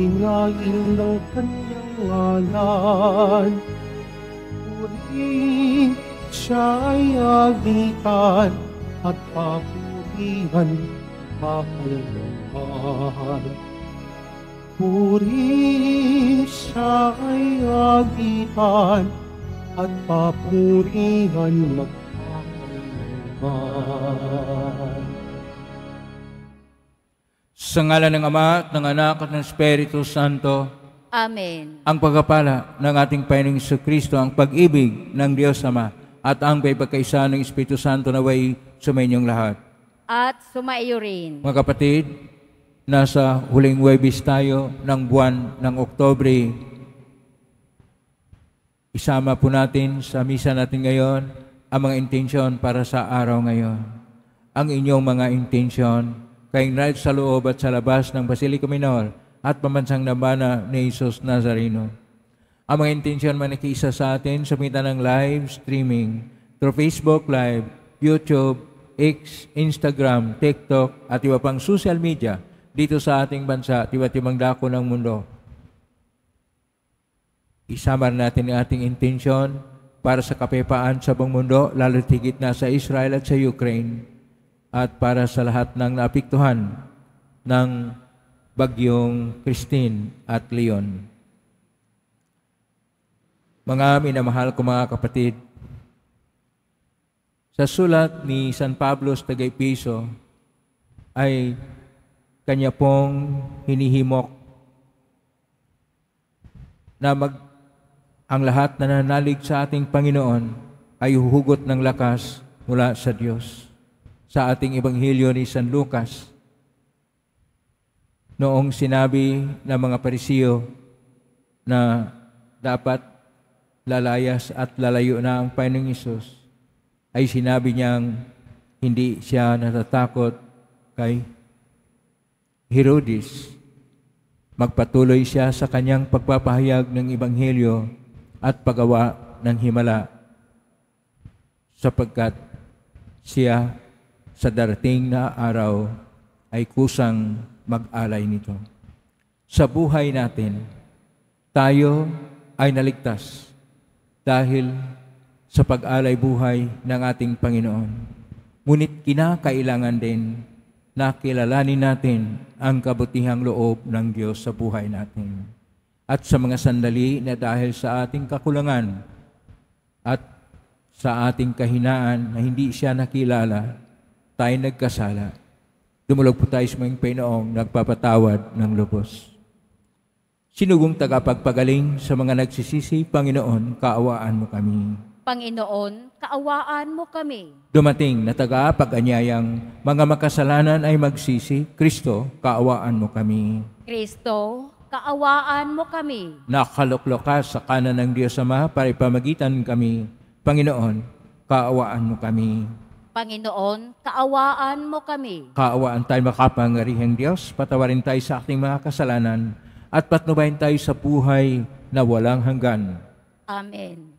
Ginain ng kanyang alay Purihin siya ay agitan At papurihan makalaman Purihin siya ay agitan At papurihan magpakalaman sa ngalan ng Ama, at ng Anak, at ng Espiritu Santo. Amen. Ang pagkapala ng ating Panginoong sa Kristo, ang pag-ibig ng Diyos Ama, at ang pagkakaisa ng Espiritu Santo na way sumainyong lahat. At sumaiyo rin. Mga kapatid, nasa huling Webis tayo ng buwan ng Oktobre. Isama po natin sa misa natin ngayon ang mga intensyon para sa araw ngayon. Ang inyong mga intensyon kaing right sa loob at sa labas ng Basilica Minor at pamansang nabana ni Jesus Nazareno. Ang mga intensyon manikiisa sa atin sa pita ng live streaming through Facebook Live, YouTube, X, Instagram, TikTok at iba pang social media dito sa ating bansa at iba't ibang dako ng mundo. Isama natin ang ating intensyon para sa kapepaan sa buong mundo, lalo tigit na sa Israel at sa Ukraine at para sa lahat ng naapiktuhan ng bagyong Christine at Leon. Mga minamahal ko mga kapatid, sa sulat ni San Pablo sa Tagaypiso ay kanya pong hinihimok na mag, ang lahat na nanalig sa ating Panginoon ay huhugot ng lakas mula sa Diyos sa ating Ebanghelyo ni San Lucas noong sinabi ng mga parisiyo na dapat lalayas at lalayo na ang Panginoong Isus, ay sinabi niyang hindi siya natatakot kay Herodes. Magpatuloy siya sa kanyang pagpapahayag ng Ebanghelyo at paggawa ng Himala sapagkat siya sa darating na araw ay kusang mag-alay nito. Sa buhay natin, tayo ay naligtas dahil sa pag-alay buhay ng ating Panginoon. Ngunit kinakailangan din na kilalanin natin ang kabutihang loob ng Diyos sa buhay natin. At sa mga sandali na dahil sa ating kakulangan at sa ating kahinaan na hindi siya nakilala, tayo nagkasala, dumulog po tayo sa mga Panginoong nagpapatawad ng lubos. Sinugong tagapagpagaling sa mga nagsisisi, Panginoon, kaawaan mo kami. Panginoon, kaawaan mo kami. Dumating na tagapag-anyayang mga makasalanan ay magsisi, Kristo, kaawaan mo kami. Kristo, kaawaan mo kami. Nakaluklok ka sa kanan ng Diyos Ama para ipamagitan kami. Panginoon, kaawaan mo kami. Panginoon, kaawaan mo kami. Kaawaan tayo makapangarihang Diyos, patawarin tayo sa ating mga kasalanan, at patnubayin tayo sa buhay na walang hanggan. Amen.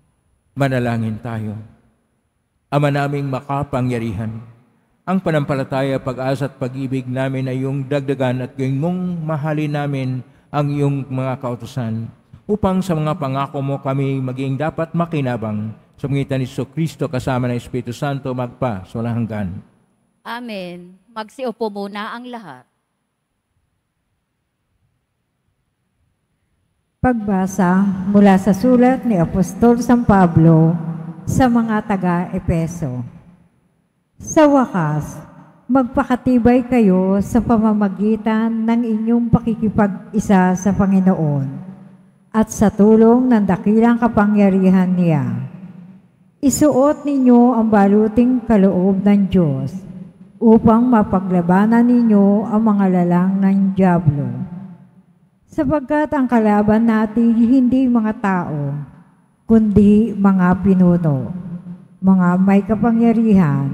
Manalangin tayo. Ama naming makapangyarihan, ang panampalataya, pag-asa at pag-ibig namin ay iyong dagdagan at gawing mong mahalin namin ang iyong mga kautosan upang sa mga pangako mo kami maging dapat makinabang sumigitan ni Iso Kristo kasama ng Espiritu Santo magpa sa walang hanggan. Amen. Magsiupo muna ang lahat. Pagbasa mula sa sulat ni Apostol San Pablo sa mga taga-Epeso. Sa wakas, magpakatibay kayo sa pamamagitan ng inyong pakikipag-isa sa Panginoon at sa tulong ng dakilang kapangyarihan niya Isuot ninyo ang baluting kaloob ng Diyos upang mapaglabanan ninyo ang mga lalang ng Diablo. Sapagkat ang kalaban natin hindi mga tao, kundi mga pinuno, mga may kapangyarihan,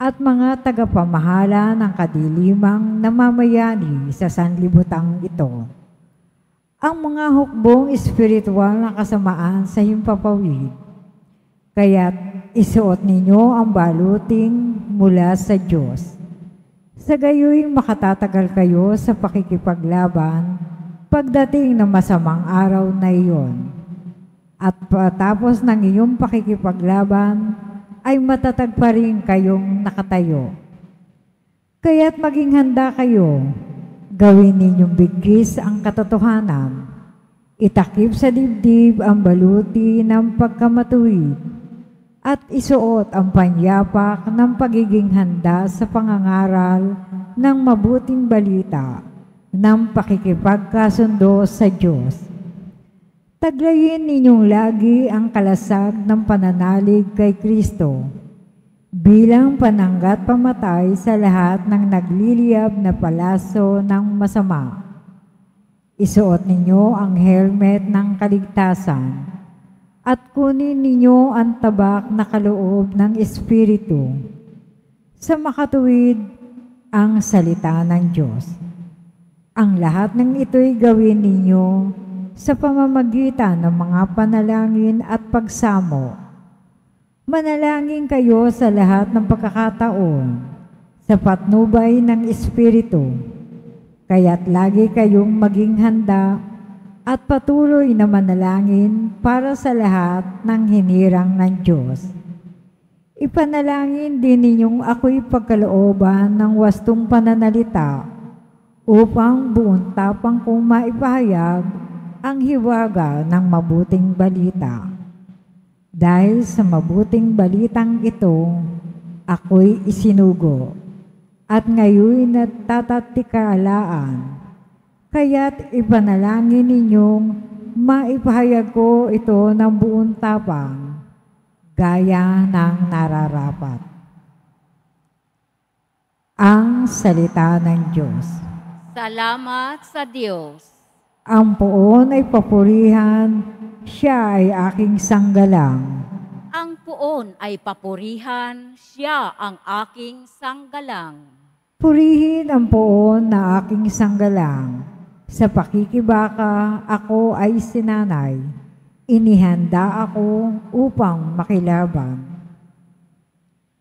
at mga tagapamahala ng kadilimang namamayani sa sanlibutang ito. Ang mga hukbong espiritual na kasamaan sa himpapawid Kaya't isuot ninyo ang baluting mula sa Diyos. Sa gayoy makatatagal kayo sa pakikipaglaban pagdating ng masamang araw na iyon. At patapos ng iyong pakikipaglaban, ay matatag pa rin kayong nakatayo. Kaya't maging handa kayo. Gawin ninyong bigkis ang katotohanan. Itakip sa dibdib ang baluti ng pagkamatuwid at isuot ang panyapak ng pagiging handa sa pangangaral ng mabuting balita ng pakikipagkasundo sa Diyos. Taglayin ninyong lagi ang kalasag ng pananalig kay Kristo bilang pananggat pamatay sa lahat ng nagliliyab na palaso ng masama. Isuot ninyo ang helmet ng kaligtasan at kunin ninyo ang tabak na kaloob ng Espiritu sa makatuwid ang salita ng Diyos. Ang lahat ng ito'y gawin ninyo sa pamamagitan ng mga panalangin at pagsamo. Manalangin kayo sa lahat ng pagkakataon sa patnubay ng Espiritu, kaya't lagi kayong maging handa at patuloy na manalangin para sa lahat ng hinirang ng Diyos. Ipanalangin din ninyong ako'y pagkalooban ng wastong pananalita upang buong tapang kong maipahayag ang hiwaga ng mabuting balita. Dahil sa mabuting balitang ito, ako'y isinugo at ngayon natatantikalaan Kaya't ipanalangin ninyong maipahayag ko ito ng buong tapang gaya ng nararapat. Ang salita ng Diyos. Salamat sa Diyos. Ang puon ay papurihan, siya ay aking sanggalang. Ang puon ay papurihan, siya ang aking sanggalang. Purihin ang puon na aking sanggalang sa pakikibaka, ako ay sinanay. Inihanda ako upang makilaban.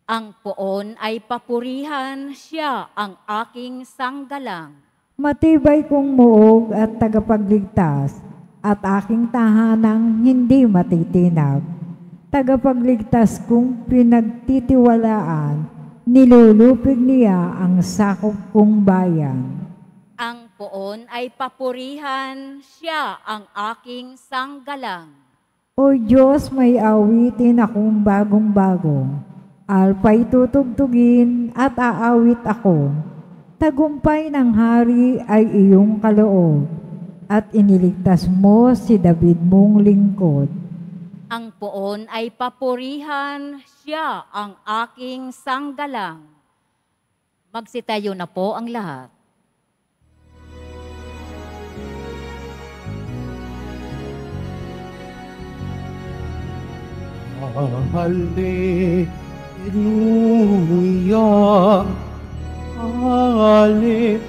Ang poon ay papurihan, siya ang aking sanggalang. Matibay kong muog at tagapagligtas, at aking tahanang hindi matitinag. Tagapagligtas kong pinagtitiwalaan, nilulupig niya ang sakop kong bayan. Pagpapalapoon ay papurihan siya ang aking sanggalang. O Diyos, may awitin akong bagong-bago. Alpa'y tutugtugin at aawit ako. Tagumpay ng hari ay iyong kaloob, at iniligtas mo si David mong lingkod. Ang poon ay papurihan, siya ang aking sanggalang. Magsitayo na po ang lahat. Hallelujah, Hallelujah,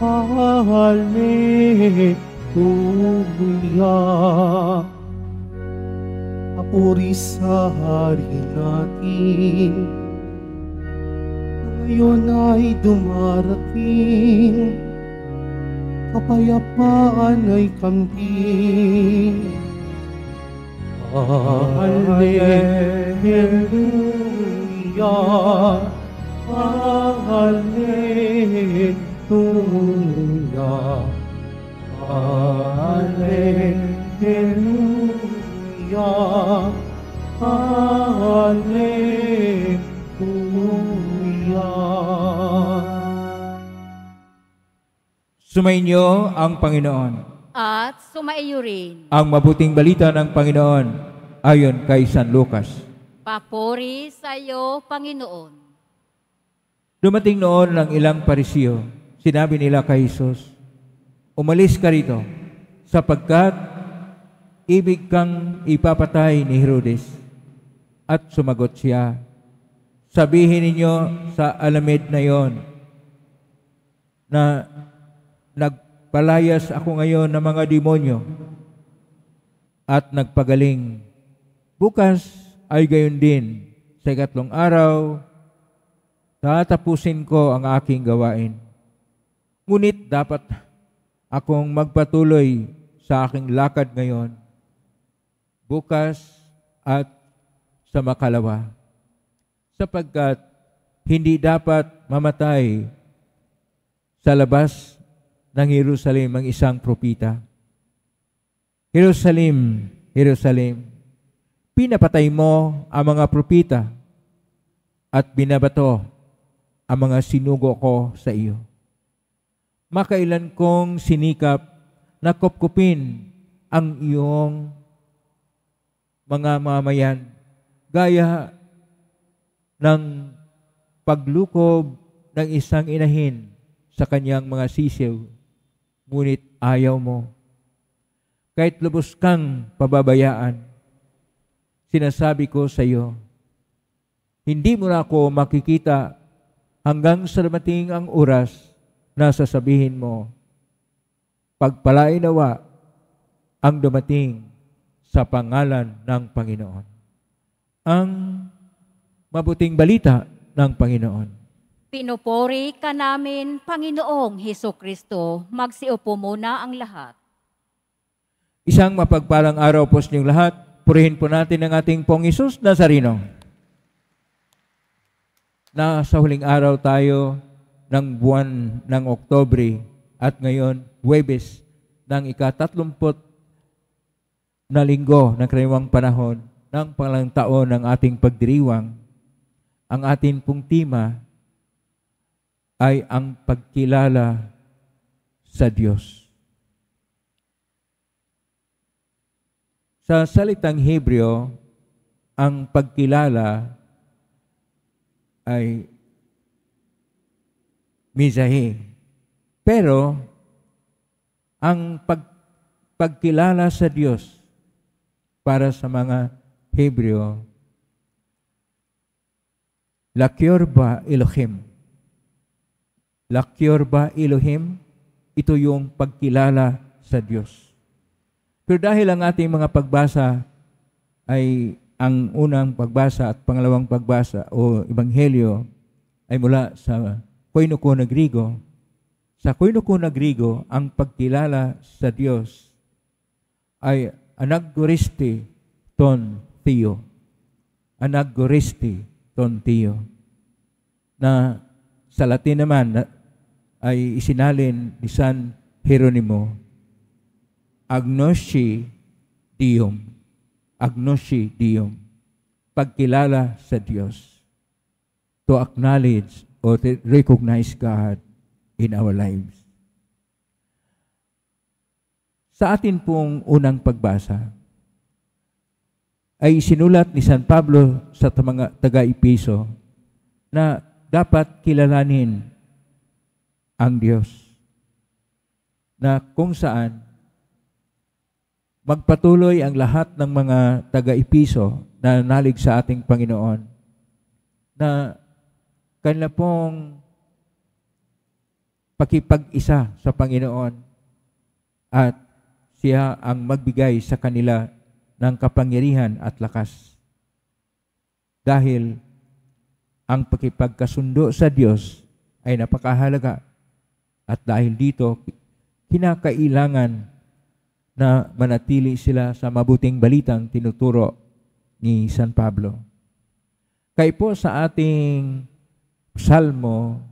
Hallelujah, Hallelujah. Papuri sa hari natin, yun ay dumarating Kapayapaan ay kamting Hallelujah Hallelujah Hallelujah Hallelujah Sumainyo ang Panginoon. At sumaiyo rin. Ang mabuting balita ng Panginoon ayon kay San Lucas. Papuri sa iyo, Panginoon. Dumating noon ng ilang parisiyo. Sinabi nila kay Jesus, Umalis ka rito, sapagkat ibig kang ipapatay ni Herodes. At sumagot siya, Sabihin ninyo sa alamid na yon na Nagpalayas ako ngayon ng mga demonyo at nagpagaling. Bukas ay gayon din. Sa ikatlong araw, tatapusin ko ang aking gawain. Ngunit dapat akong magpatuloy sa aking lakad ngayon, bukas at sa makalawa. Sapagkat hindi dapat mamatay sa labas ng Jerusalem ang isang propita. Jerusalem, Jerusalem, pinapatay mo ang mga propita at binabato ang mga sinugo ko sa iyo. Makailan kong sinikap na kupkupin ang iyong mga mamayan gaya ng paglukob ng isang inahin sa kanyang mga sisiw ngunit ayaw mo. Kahit lubos kang pababayaan, sinasabi ko sa iyo, hindi mo na ako makikita hanggang sa dumating ang oras na sasabihin mo, pagpalainawa ang dumating sa pangalan ng Panginoon. Ang mabuting balita ng Panginoon. Pinupuri ka namin, Panginoong Heso Kristo. Magsiupo muna ang lahat. Isang mapagpalang araw po sa inyong lahat. Purihin po natin ang ating pong Isus Nazarino. Na sa huling araw tayo ng buwan ng Oktobre at ngayon, Webes, ng ikatatlumpot na linggo ng kaniwang panahon ng palang taon ng ating pagdiriwang. Ang ating pong tima ay ang pagkilala sa Diyos. Sa salitang Hebreo, ang pagkilala ay mizahi. Pero, ang pag, pagkilala sa Diyos para sa mga Hebreo, Lakior ba Elohim? Lakyur ba Elohim? Ito yung pagkilala sa Diyos. Pero dahil ang ating mga pagbasa ay ang unang pagbasa at pangalawang pagbasa o ebanghelyo ay mula sa Koinokona Grigo. Sa Koinokona Grigo, ang pagkilala sa Diyos ay anagoristi ton theo. Anagoristi ton theo. Na sa Latin naman, ay isinalin ni San Jeronimo, Agnosci Dium. Agnosci Dium. Pagkilala sa Diyos. To acknowledge or to recognize God in our lives. Sa atin pong unang pagbasa, ay sinulat ni San Pablo sa mga taga-Ipiso na dapat kilalanin ang Diyos. Na kung saan magpatuloy ang lahat ng mga taga-ipiso na nalig sa ating Panginoon na kanila pong pakipag-isa sa Panginoon at siya ang magbigay sa kanila ng kapangyarihan at lakas. Dahil ang pakipagkasundo sa Diyos ay napakahalaga at dahil dito, kinakailangan na manatili sila sa mabuting balitang tinuturo ni San Pablo. Kay po sa ating Salmo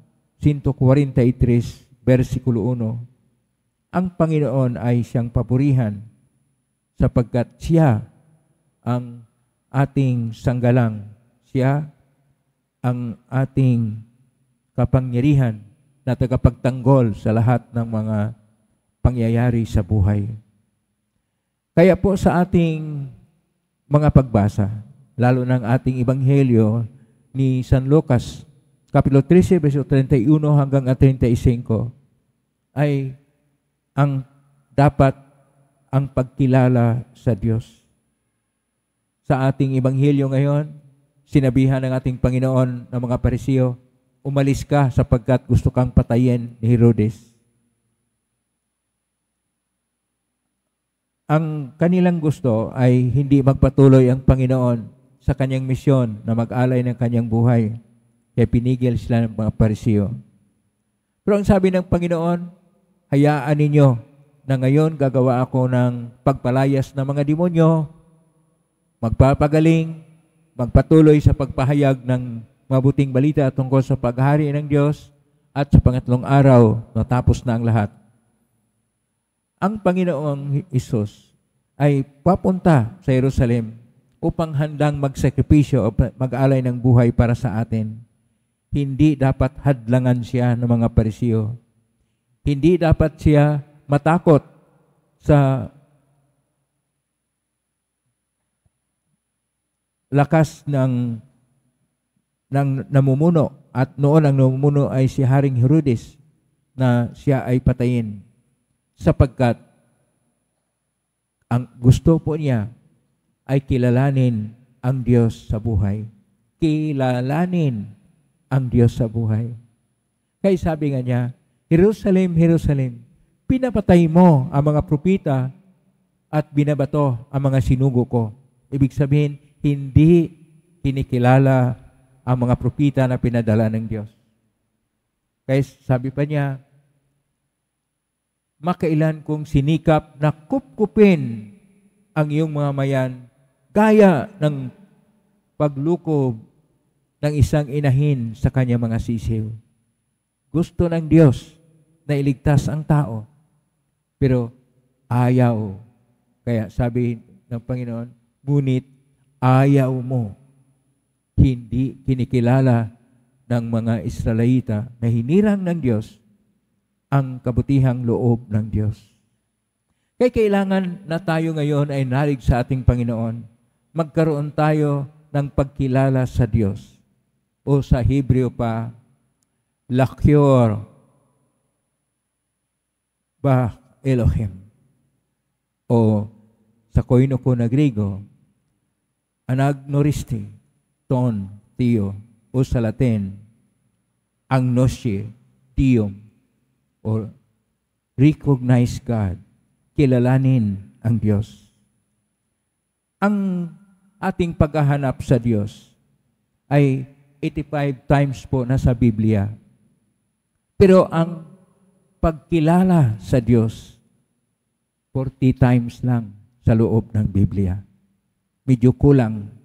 143, versikulo 1, ang Panginoon ay siyang papurihan sapagkat siya ang ating sanggalang. Siya ang ating kapangyarihan na tagapagtanggol sa lahat ng mga pangyayari sa buhay. Kaya po sa ating mga pagbasa, lalo ng ating ibanghelyo ni San Lucas, Kapitulo 13, verso 31 hanggang 35, ay ang dapat ang pagkilala sa Diyos. Sa ating ibanghelyo ngayon, sinabihan ng ating Panginoon ng mga parisiyo, umalis ka sapagkat gusto kang patayin ni Herodes. Ang kanilang gusto ay hindi magpatuloy ang Panginoon sa kanyang misyon na mag-alay ng kanyang buhay. Kaya pinigil sila ng mga parisiyo. Pero ang sabi ng Panginoon, hayaan ninyo na ngayon gagawa ako ng pagpalayas ng mga demonyo, magpapagaling, magpatuloy sa pagpahayag ng mabuting balita tungkol sa paghari ng Diyos at sa pangatlong araw, natapos na ang lahat. Ang Panginoong Isus ay papunta sa Jerusalem upang handang magsakripisyo o mag-alay ng buhay para sa atin. Hindi dapat hadlangan siya ng mga parisiyo. Hindi dapat siya matakot sa lakas ng ng namumuno at noon ang namumuno ay si Haring Herodes na siya ay patayin sapagkat ang gusto po niya ay kilalanin ang Diyos sa buhay. Kilalanin ang Diyos sa buhay. Kaya sabi nga niya, Jerusalem, Jerusalem, pinapatay mo ang mga propita at binabato ang mga sinugo ko. Ibig sabihin, hindi kinikilala ang mga propita na pinadala ng Diyos. Kaya sabi pa niya, makailan kong sinikap na kupkupin ang iyong mga mayan gaya ng paglukob ng isang inahin sa kanyang mga sisiw. Gusto ng Diyos na iligtas ang tao, pero ayaw. Kaya sabi ng Panginoon, ngunit ayaw mo hindi kinikilala ng mga Israelita na hinirang ng Diyos ang kabutihang loob ng Diyos. Kaya kailangan na tayo ngayon ay narig sa ating Panginoon. Magkaroon tayo ng pagkilala sa Diyos. O sa Hebreo pa, Lakyor ba Elohim. O sa koino ko na Grigo, anagnoristi ton, tio, o sa Latin, agnosce, tium, or recognize God, kilalanin ang Diyos. Ang ating paghahanap sa Diyos ay 85 times po na sa Biblia. Pero ang pagkilala sa Diyos, 40 times lang sa loob ng Biblia. Medyo kulang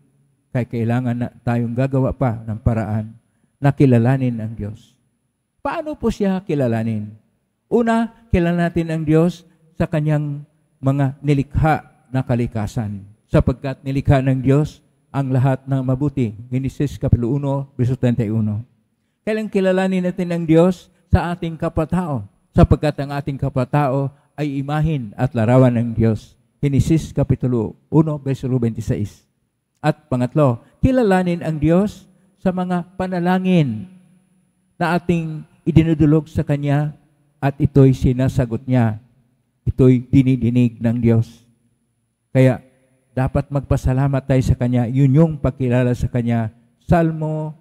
kaya kailangan na tayong gagawa pa ng paraan na kilalanin ang Diyos. Paano po siya kilalanin? Una, kilala natin ang Diyos sa kanyang mga nilikha na kalikasan. Sapagkat nilikha ng Diyos ang lahat ng mabuti. Genesis Kapitulo 1, verso 31. Kailang kilalanin natin ang Diyos sa ating kapatao. Sapagkat ang ating kapatao ay imahin at larawan ng Diyos. Genesis Kapitulo 1, verso 26. At pangatlo, kilalanin ang Diyos sa mga panalangin na ating idinudulog sa Kanya at ito'y sinasagot niya. Ito'y dinidinig ng Diyos. Kaya dapat magpasalamat tayo sa Kanya. Yun yung pagkilala sa Kanya. Salmo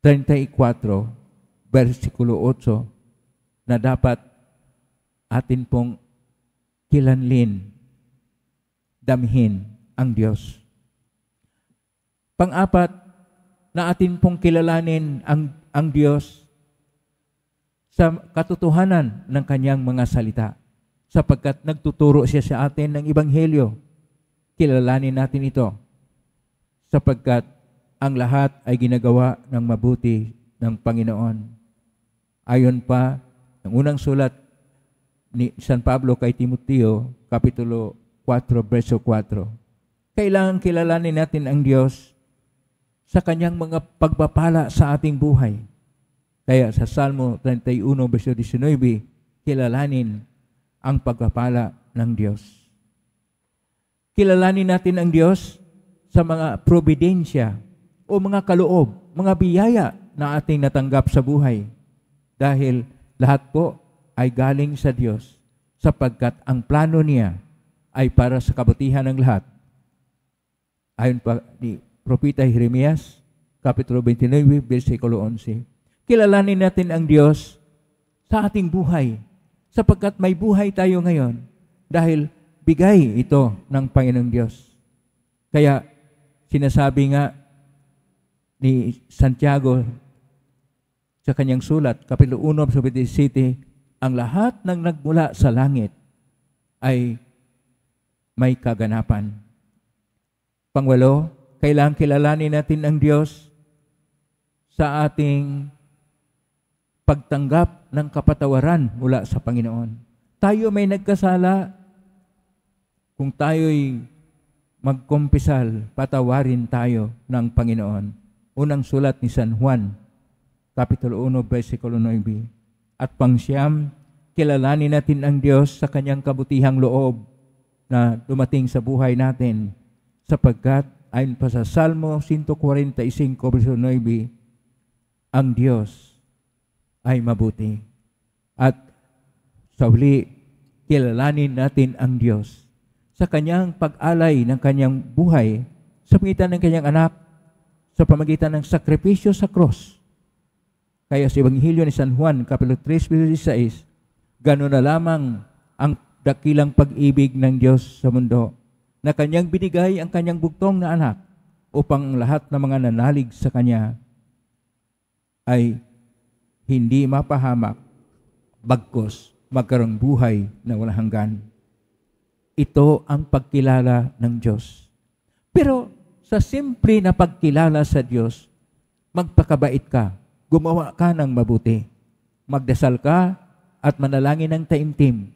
34, versikulo 8, na dapat atin pong kilanlin damhin ang Diyos. Pang-apat, na atin pong kilalanin ang, ang Diyos sa katotohanan ng kanyang mga salita sapagkat nagtuturo siya sa atin ng Ibanghelyo. Kilalanin natin ito sapagkat ang lahat ay ginagawa ng mabuti ng Panginoon. Ayon pa ng unang sulat ni San Pablo kay Timoteo, Kapitulo 4, verso 4. Kailangan kilalanin natin ang Diyos sa kanyang mga pagpapala sa ating buhay. Kaya sa Salmo 31, verso 19, kilalanin ang pagpapala ng Diyos. Kilalanin natin ang Diyos sa mga providensya o mga kaloob, mga biyaya na ating natanggap sa buhay. Dahil lahat po ay galing sa Diyos sapagkat ang plano niya ay para sa kabutihan ng lahat. Ayon pa ni Propita Jeremias, Kapitulo 29, versikulo 11. Kilalanin natin ang Diyos sa ating buhay, sapagkat may buhay tayo ngayon dahil bigay ito ng Panginoong Diyos. Kaya sinasabi nga ni Santiago sa kanyang sulat, Kapitulo 1, City, ang lahat ng nagmula sa langit ay may kaganapan. Pangwalo, kailangang kilalanin natin ang Diyos sa ating pagtanggap ng kapatawaran mula sa Panginoon. Tayo may nagkasala. Kung tayo'y magkumpisal, patawarin tayo ng Panginoon. Unang sulat ni San Juan, Kapitulo 1, versikulo 9. At pangsiyam, kilalanin natin ang Diyos sa kanyang kabutihang loob na dumating sa buhay natin sapagkat ayon pa sa Salmo 145, verso 9, ang Diyos ay mabuti. At sa huli, kilalanin natin ang Diyos sa kanyang pag-alay ng kanyang buhay sa pamagitan ng kanyang anak, sa pamagitan ng sakripisyo sa cross. Kaya sa Ebanghelyo ni San Juan, Kapitulo 3, verse 16 gano'n na lamang ang dakilang pag-ibig ng Diyos sa mundo na kanyang binigay ang kanyang bugtong na anak upang lahat ng mga nanalig sa kanya ay hindi mapahamak bagkos magkaroon buhay na walang hanggan. Ito ang pagkilala ng Diyos. Pero sa simple na pagkilala sa Diyos, magpakabait ka, gumawa ka ng mabuti, magdasal ka at manalangin ng taimtim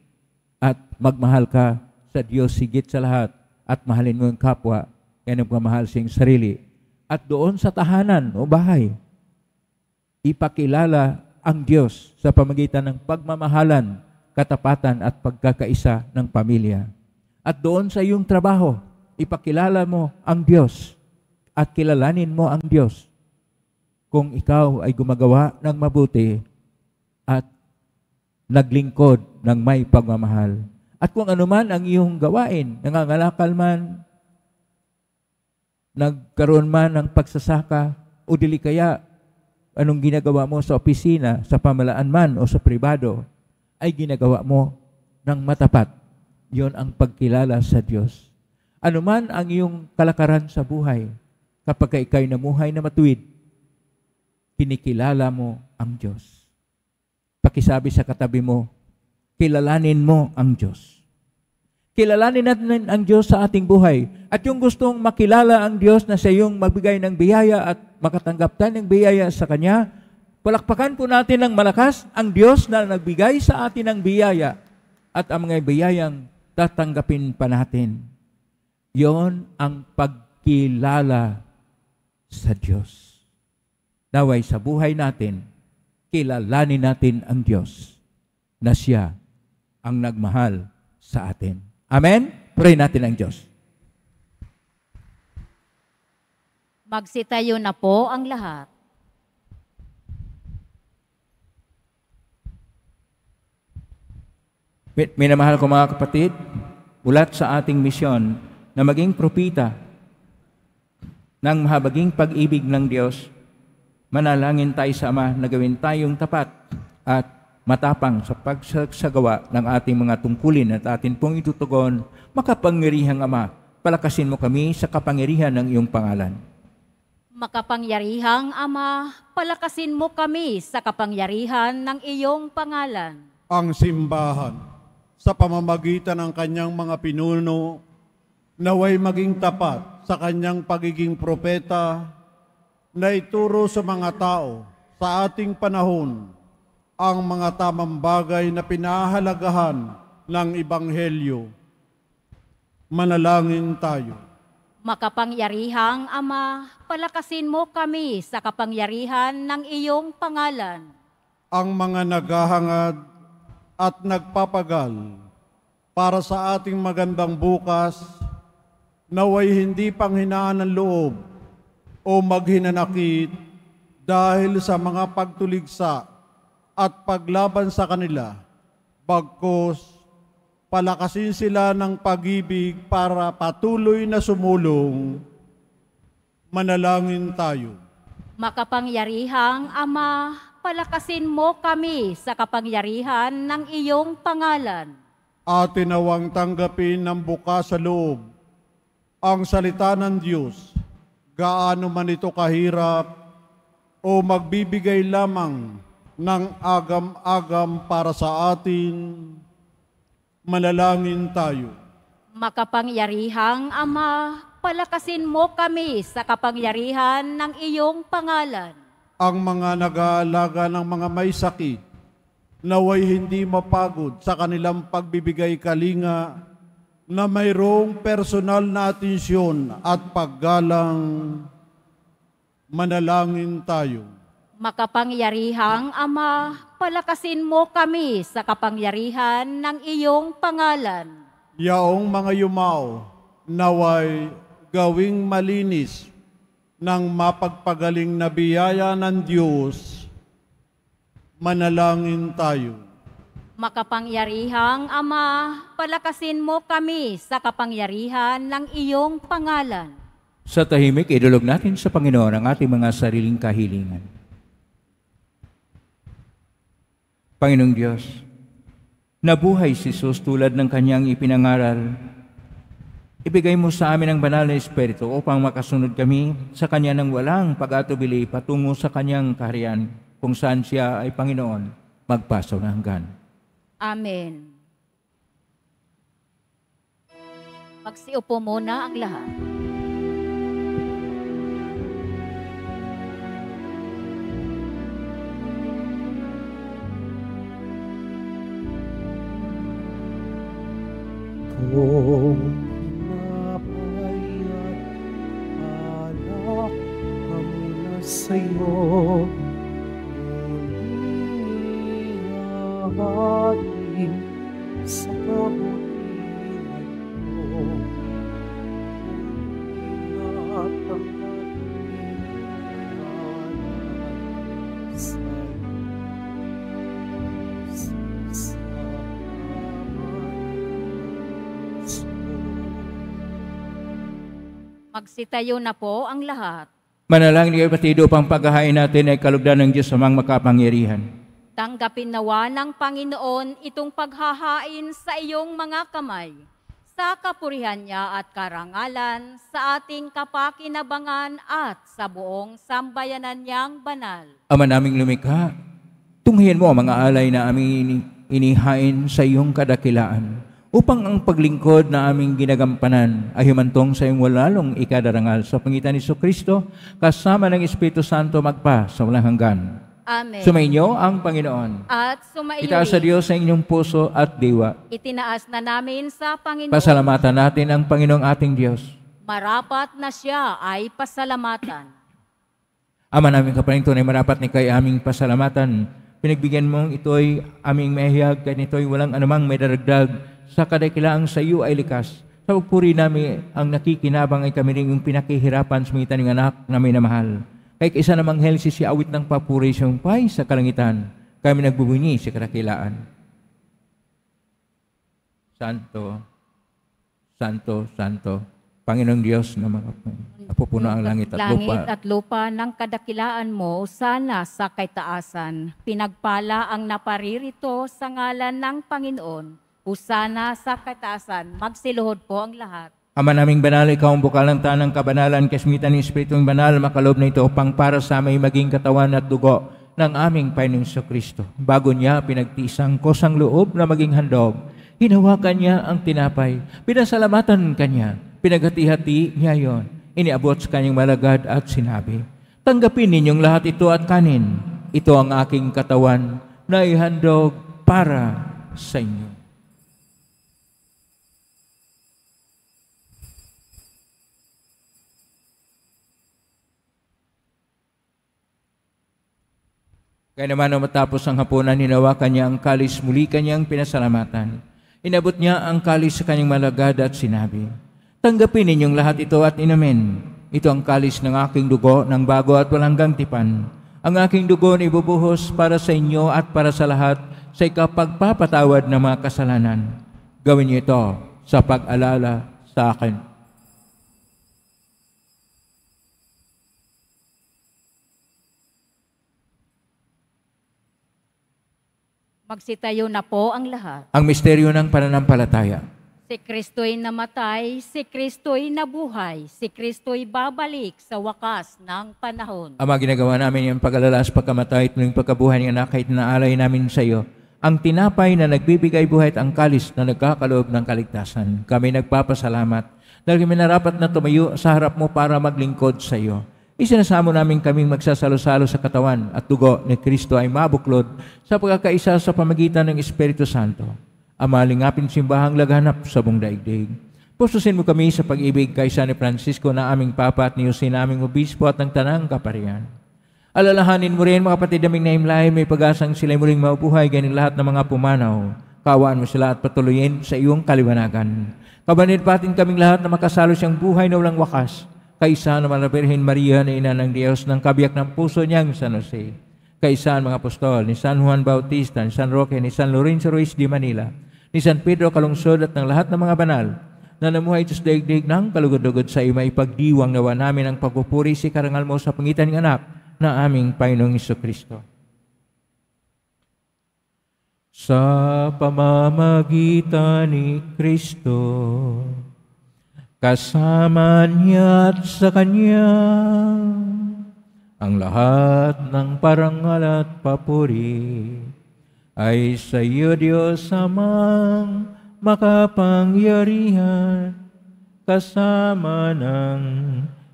at magmahal ka sa Diyos sigit sa lahat at mahalin mo ang kapwa ganyan pagmamahal sa iyong sarili. At doon sa tahanan o bahay, ipakilala ang Diyos sa pamagitan ng pagmamahalan, katapatan at pagkakaisa ng pamilya. At doon sa iyong trabaho, ipakilala mo ang Diyos at kilalanin mo ang Diyos. Kung ikaw ay gumagawa ng mabuti, naglingkod ng may pagmamahal. At kung ano man ang iyong gawain, nangangalakal man, nagkaroon man ng pagsasaka, o dili kaya anong ginagawa mo sa opisina, sa pamalaan man o sa pribado, ay ginagawa mo ng matapat. Yon ang pagkilala sa Diyos. Ano man ang iyong kalakaran sa buhay, kapag ikay namuhay na matuwid, kinikilala mo ang Diyos pakisabi sa katabi mo, kilalanin mo ang Diyos. Kilalanin natin ang Diyos sa ating buhay. At yung gustong makilala ang Diyos na sa iyong magbigay ng biyaya at makatanggap tayo ng biyaya sa Kanya, palakpakan po natin ng malakas ang Diyos na nagbigay sa atin ng biyaya at ang mga biyayang tatanggapin pa natin. Yon ang pagkilala sa Diyos. Daway sa buhay natin, kilalanin natin ang Diyos na siya ang nagmahal sa atin. Amen? Pray natin ang Diyos. Magsitayo na po ang lahat. Minamahal ko mga kapatid, ulat sa ating misyon na maging propita ng mahabaging pag-ibig ng Diyos Manalangin tayo sa Ama na gawin tayong tapat at matapang sa pagsagawa ng ating mga tungkulin at atin pong itutugon, makapangyarihang Ama, palakasin mo kami sa kapangyarihan ng iyong pangalan. Makapangyarihang Ama, palakasin mo kami sa kapangyarihan ng iyong pangalan. Ang simbahan sa pamamagitan ng kanyang mga pinuno naway maging tapat sa kanyang pagiging propeta na ituro sa mga tao sa ating panahon ang mga tamang bagay na pinahalagahan ng Ibanghelyo. Manalangin tayo. Makapangyarihang Ama, palakasin mo kami sa kapangyarihan ng iyong pangalan. Ang mga naghahangad at nagpapagal para sa ating magandang bukas, naway hindi panghinaan ng loob o maghinanakit dahil sa mga pagtuligsa at paglaban sa kanila, bagkos palakasin sila ng pag-ibig para patuloy na sumulong, manalangin tayo. Makapangyarihang Ama, palakasin mo kami sa kapangyarihan ng iyong pangalan. Atin nawang tanggapin ng buka sa loob ang salita ng Diyos gaano man ito kahirap o magbibigay lamang ng agam-agam para sa atin, manalangin tayo. Makapangyarihang Ama, palakasin mo kami sa kapangyarihan ng iyong pangalan. Ang mga nag-aalaga ng mga may sakit, naway hindi mapagod sa kanilang pagbibigay kalinga na mayroong personal na atensyon at paggalang manalangin tayo. Makapangyarihang Ama, palakasin mo kami sa kapangyarihan ng iyong pangalan. Yaong mga yumao, naway gawing malinis ng mapagpagaling na biyaya ng Diyos, manalangin tayo. Makapangyarihang Ama, palakasin mo kami sa kapangyarihan ng iyong pangalan. Sa tahimik, idulog natin sa Panginoon ang ating mga sariling kahilingan. Panginoong Diyos, nabuhay si Jesus tulad ng kanyang ipinangaral. Ibigay mo sa amin ang banal na Espiritu upang makasunod kami sa kanya ng walang pag-atubili patungo sa kanyang kaharian kung saan siya ay Panginoon magpasaw na hanggan. Amen. Magsiupo muna ang lahat. Oh. Itayo na po ang lahat. Manalangin kayo pati upang paghahain natin ay kalugdan ng Diyos sa mga makapangyarihan. Tanggapin nawa ng Panginoon itong paghahain sa iyong mga kamay sa kapurihan niya at karangalan sa ating kapakinabangan at sa buong sambayanan niyang banal. Ama naming lumikha, tunghiyan mo ang mga alay na aming inihain sa iyong kadakilaan upang ang paglingkod na aming ginagampanan ay humantong sa iyong walalong ikadarangal sa pangitan ni Kristo kasama ng Espiritu Santo magpa sa walang hanggan. Amen. Sumainyo ang Panginoon. At sumainyo Itaas sa Diyos ang inyong puso at diwa. Itinaas na namin sa Panginoon. Pasalamatan natin ang Panginoong ating Diyos. Marapat na siya ay pasalamatan. Ama namin kapalington ay marapat ni kay aming pasalamatan. Pinagbigyan mong ito'y aming mehiyag, kahit ito'y walang anumang may daragdag sa kadakilaang sa iyo ay likas. Sa pagpuri nami ang nakikinabang ay kami rin yung pinakihirapan sumitan ng anak namin na mahal. Kay isa namang helsi si awit ng papuri siyang pay sa kalangitan. Kami nagbubunyi sa kadakilaan. Santo, Santo, Santo, Panginoong Diyos na mga napupuno ang langit at lupa. Langit at lupa ng kadakilaan mo, sana sa kaitaasan. Pinagpala ang naparirito sa ngalan ng Panginoon Usana sa kataasan, magsiluhod po ang lahat. Ama naming banal, ikaw ang bukal ng tanang kabanalan, kasmitan ng Espiritong Banal, makalob na ito upang para sa may maging katawan at dugo ng aming Panginoong Kristo. Bago niya pinagtisang kosang loob na maging handog, hinawakan niya ang tinapay, pinasalamatan kanya, pinaghati-hati niya yon, iniabot sa kanyang malagad at sinabi, Tanggapin ninyong lahat ito at kanin, ito ang aking katawan na ihandog para sa inyo. Kaya naman na matapos ang hapunan, hinawakan niya ang kalis, muli kanyang pinasalamatan. Inabot niya ang kalis sa kanyang malagad at sinabi, Tanggapin ninyong lahat ito at inamin. Ito ang kalis ng aking dugo ng bago at walang gantipan. Ang aking dugo na ibubuhos para sa inyo at para sa lahat sa ikapagpapatawad ng mga kasalanan. Gawin niyo ito sa pag-alala sa akin. Magsitayo na po ang lahat. Ang misteryo ng pananampalataya. Si Kristo'y namatay, si Kristo'y nabuhay, si Kristo'y babalik sa wakas ng panahon. Ama, ginagawa namin yung pag pagkamatay at pagkabuhay ng anak kahit naalay namin sa iyo. Ang tinapay na nagbibigay buhay at ang kalis na nagkakaloob ng kaligtasan. Kami nagpapasalamat dahil kami narapat na tumayo sa harap mo para maglingkod sa iyo. Isinasamo namin kaming magsasalo-salo sa katawan at dugo ni Kristo ay mabuklod sa pagkakaisa sa pamagitan ng Espiritu Santo. Amalingapin simbahang laganap sa buong daigdig. Pususin mo kami sa pag-ibig kay San Francisco na aming papa at niyusin naming obispo at ng tanang kaparian. Alalahanin mo rin mga kapatid naming naimlahe, may pag-asang sila'y muling maupuhay, ganin lahat ng mga pumanaw. Kawaan mo sila at patuloyin sa iyong kaliwanagan. Kabanin patin kaming lahat na makasalo siyang buhay na walang wakas kaisa naman na Birhen Maria na ina ng Diyos ng kabiyak ng puso niyang San Jose. Kaysa ang mga apostol ni San Juan Bautista, ni San Roque, ni San Lorenzo Ruiz de Manila, ni San Pedro Kalungsod at ng lahat ng mga banal na namuhay Diyos daigdig ng kalugod-lugod sa ima ipagdiwang nawa namin ang pagpupuri si Karangal mo sa pangitan ng anak na aming Panginoong Iso Kristo. Sa pamamagitan ni Kristo, kasama niya at sa Kanya ang lahat ng parangal at papuri ay sa iyo, Diyos, amang makapangyarihan kasama ng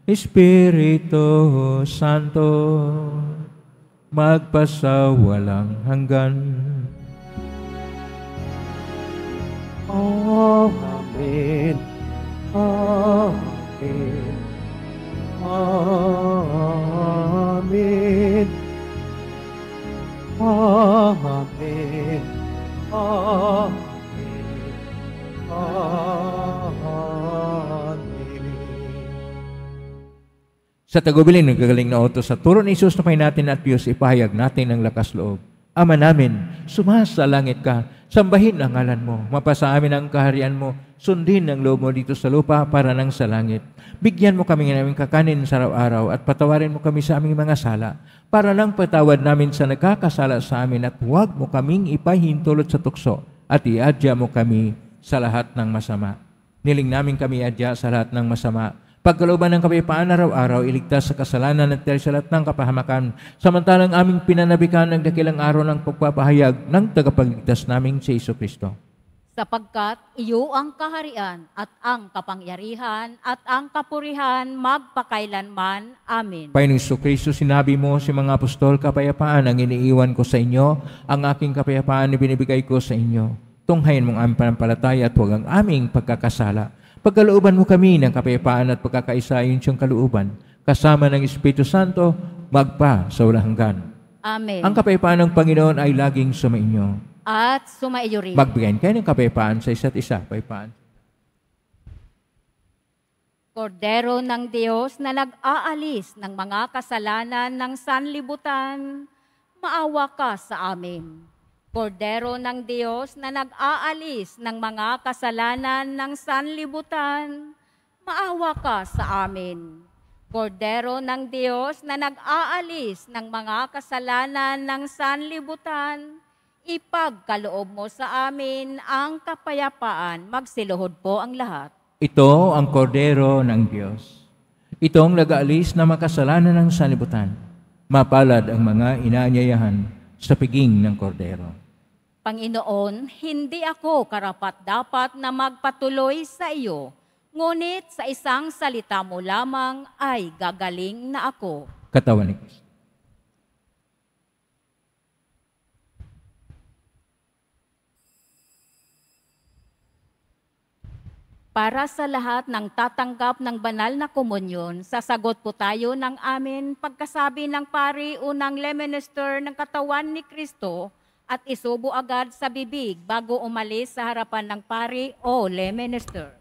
Espiritu Santo magpasawalang hanggan. Oh, Amen. Amen. Amen. Amen. Amen. Sa tagubilin, nagkagaling na auto sa turo ni Isus na natin at Diyos, ipahayag natin ang lakas loob Ama namin, sumasa langit ka, sambahin ang ngalan mo, mapasa amin ang kaharian mo, sundin ang loob mo dito sa lupa para nang sa langit. Bigyan mo kami ng aming kakanin sa araw-araw at patawarin mo kami sa aming mga sala para nang patawad namin sa nagkakasala sa amin at huwag mo kaming ipahintulot sa tukso at iadya mo kami sa lahat ng masama. Niling namin kami adya sa lahat ng masama Pagkalooban ng kapayapaan araw-araw, iligtas sa kasalanan at tersalat ng kapahamakan. Samantalang aming pinanabikan ang dakilang araw ng pagpapahayag ng tagapagligtas naming si Iso Kristo. Sapagkat iyo ang kaharian at ang kapangyarihan at ang kapurihan magpakailanman. Amen. Panginoon Iso Kristo, sinabi mo si mga apostol, kapayapaan ang iniiwan ko sa inyo, ang aking kapayapaan binibigay ko sa inyo. Tunghayin mong aming panampalataya at huwag ang aming pagkakasala Pagkalooban mo kami ng kapayapaan at pagkakaisayon siyang kalooban, kasama ng Espiritu Santo, magpa sa walang hanggan. Amen. Ang kapayapaan ng Panginoon ay laging sumainyo. At sumaiyo rin. Magbigayin kayo ng kapayapaan sa isa't isa. Kapayapaan. Kordero ng Diyos na nag-aalis ng mga kasalanan ng sanlibutan, maawa ka sa amin. Amen. Kordero ng Diyos na nag-aalis ng mga kasalanan ng sanlibutan, maawa ka sa amin. Kordero ng Diyos na nag-aalis ng mga kasalanan ng sanlibutan, ipagkaloob mo sa amin ang kapayapaan. Magsiluhod po ang lahat. Ito ang kordero ng Diyos. Itong nag-aalis ng mga kasalanan ng sanlibutan. Mapalad ang mga inaanyayahan sa piging ng kordero. Panginoon, hindi ako karapat-dapat na magpatuloy sa iyo, ngunit sa isang salita mo lamang ay gagaling na ako. Katawan ni Kristo. Para sa lahat ng tatanggap ng banal na komunyon, sasagot po tayo ng amin pagkasabi ng pari unang leminister ng katawan ni Kristo at isubo agad sa bibig bago umalis sa harapan ng pari o lay minister.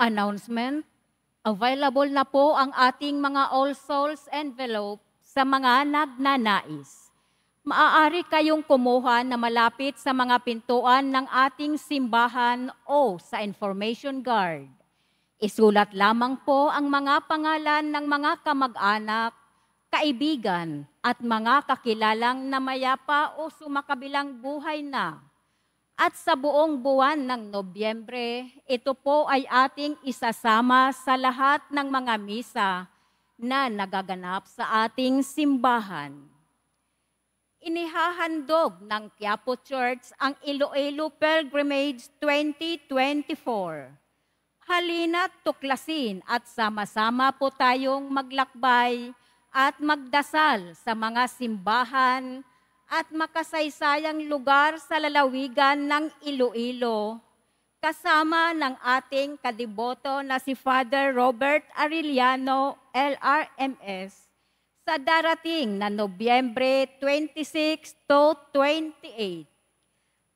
announcement, available na po ang ating mga All Souls envelope sa mga nagnanais. Maaari kayong kumuha na malapit sa mga pintuan ng ating simbahan o sa information guard. Isulat lamang po ang mga pangalan ng mga kamag-anak, kaibigan at mga kakilalang namayapa o sumakabilang buhay na at sa buong buwan ng Nobyembre, ito po ay ating isasama sa lahat ng mga misa na nagaganap sa ating simbahan. Inihahandog ng Quiapo Church ang Iloilo Pilgrimage 2024. Halina tuklasin at sama-sama po tayong maglakbay at magdasal sa mga simbahan, at makasaysayang lugar sa lalawigan ng Iloilo, kasama ng ating kadiboto na si Father Robert Arellano, LRMS, sa darating na Nobyembre 26 to 28.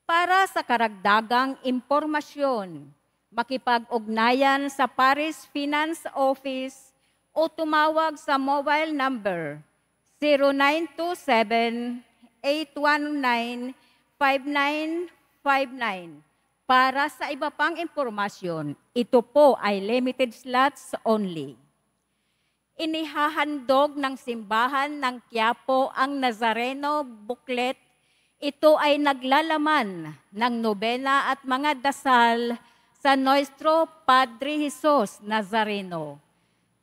Para sa karagdagang impormasyon, makipag-ugnayan sa Paris Finance Office o tumawag sa mobile number 0927 0917-819-5959. Para sa iba pang impormasyon, ito po ay limited slots only. Inihahandog ng simbahan ng Quiapo ang Nazareno booklet. Ito ay naglalaman ng nobela at mga dasal sa Nuestro Padre Jesus Nazareno.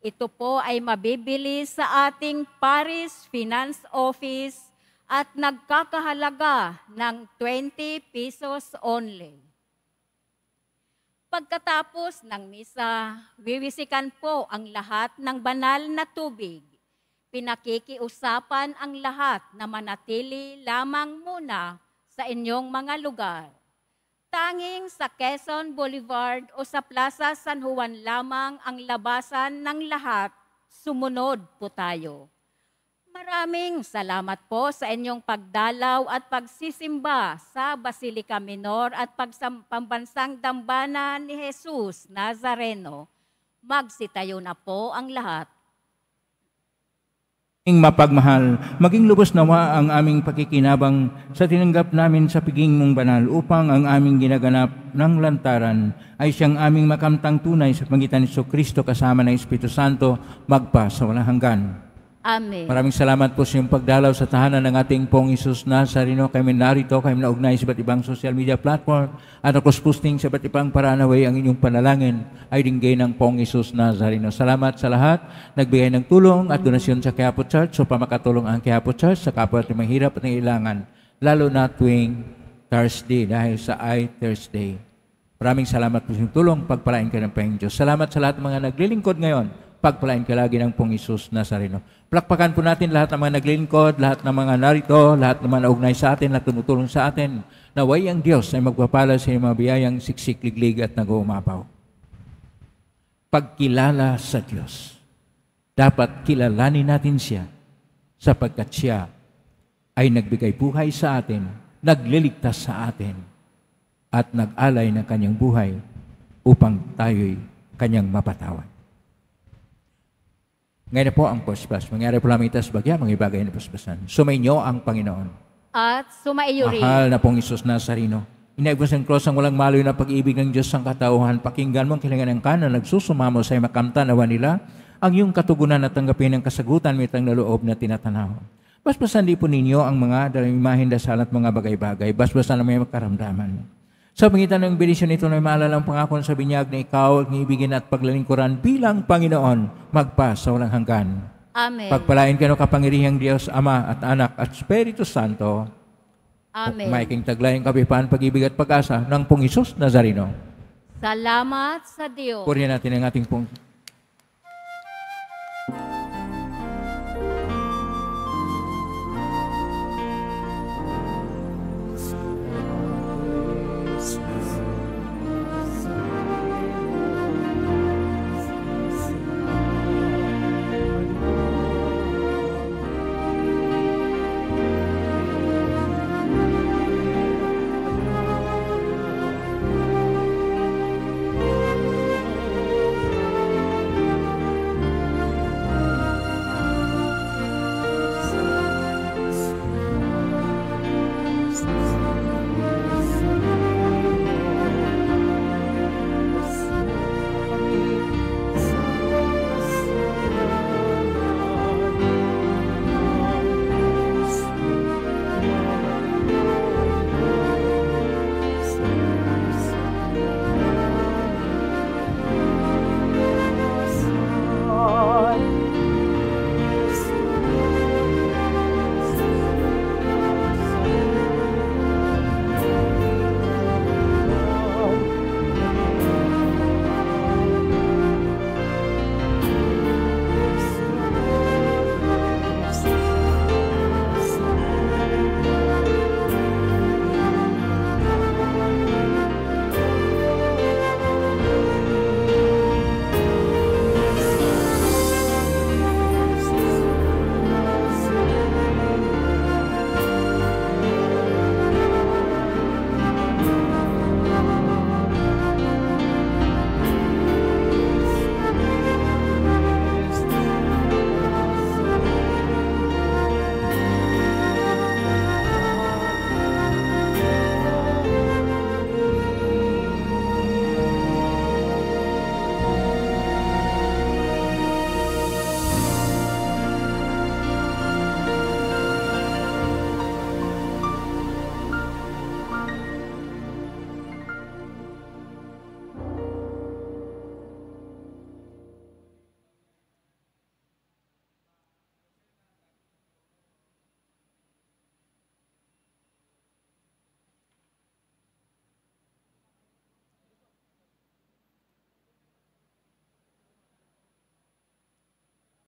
Ito po ay mabibili sa ating Paris Finance Office at nagkakahalaga ng 20 pesos only. Pagkatapos ng misa, wiwisikan po ang lahat ng banal na tubig. Pinakikiusapan ang lahat na manatili lamang muna sa inyong mga lugar. Tanging sa Quezon Boulevard o sa Plaza San Juan lamang ang labasan ng lahat, sumunod po tayo. Maraming salamat po sa inyong pagdalaw at pagsisimba sa Basilica Minor at pambansang dambana ni Jesus Nazareno. Magsitayo na po ang lahat. Ing mapagmahal, maging lubos nawa ang aming pakikinabang sa tinanggap namin sa piging mong banal upang ang aming ginaganap ng lantaran ay siyang aming makamtang tunay sa pangitan ni Kristo kasama ng Espiritu Santo magpa sa walang hanggan. Amen. Maraming salamat po sa iyong pagdalaw sa tahanan ng ating pong Isus Nazareno. Kami narito, kami naugnay sa iba't ibang social media platform at across posting sa iba't ibang paranaway ang inyong panalangin ay dinggay ng pong Isus Nazareno. Salamat sa lahat. Nagbigay ng tulong at donasyon sa Quiapo Church so pamakatulong ang Quiapo Church sa kapwa at mahirap at nailangan, lalo na tuwing Thursday dahil sa I Thursday. Maraming salamat po sa iyong tulong. Pagpalain ka ng Panginoon Diyos. Salamat sa lahat ng mga naglilingkod ngayon pagpalain ka lagi ng pong Isus Nazareno. Plakpakan po natin lahat ng mga naglingkod, lahat ng mga narito, lahat ng mga naugnay sa atin, na tumutulong sa atin, naway ang Diyos ay magpapala sa inyong mga biyayang siksikliglig at nag-uumapaw. Pagkilala sa Diyos. Dapat kilalanin natin siya sapagkat siya ay nagbigay buhay sa atin, nagliligtas sa atin, at nag-alay ng kanyang buhay upang tayo'y kanyang mapatawad. Ngayon po ang posbas. Mangyari po lamang itas bagya, mga ibagay na posbasan. Sumainyo ang Panginoon. At sumaiyo rin. Mahal na pong Isus Nazarino. Inaigwas ng cross ang walang maloy na pag-ibig ng Diyos ang katauhan. Pakinggan mo ang kilingan ng kanan, nagsusumamo sa makamta nawa nila ang iyong katugunan na tanggapin ang kasagutan may tang loob na tinatanaw. Basbasan di po ninyo ang mga imahin, dasal at mga bagay-bagay. Basbasan na may makaramdaman. Sa pangitan ng bilisyon nito na maalalang pangako sa binyag na ikaw ang ibigin at paglalingkuran bilang Panginoon, magpa sa walang hanggan. Amen. Pagpalain ka ng kapangirihang Diyos, Ama at Anak at Espiritu Santo. Amen. Maiking taglay ang kapipaan, pag-ibig at pag-asa ng pong Isus Nazarino. Salamat sa Diyos. Purihan natin ang ating pong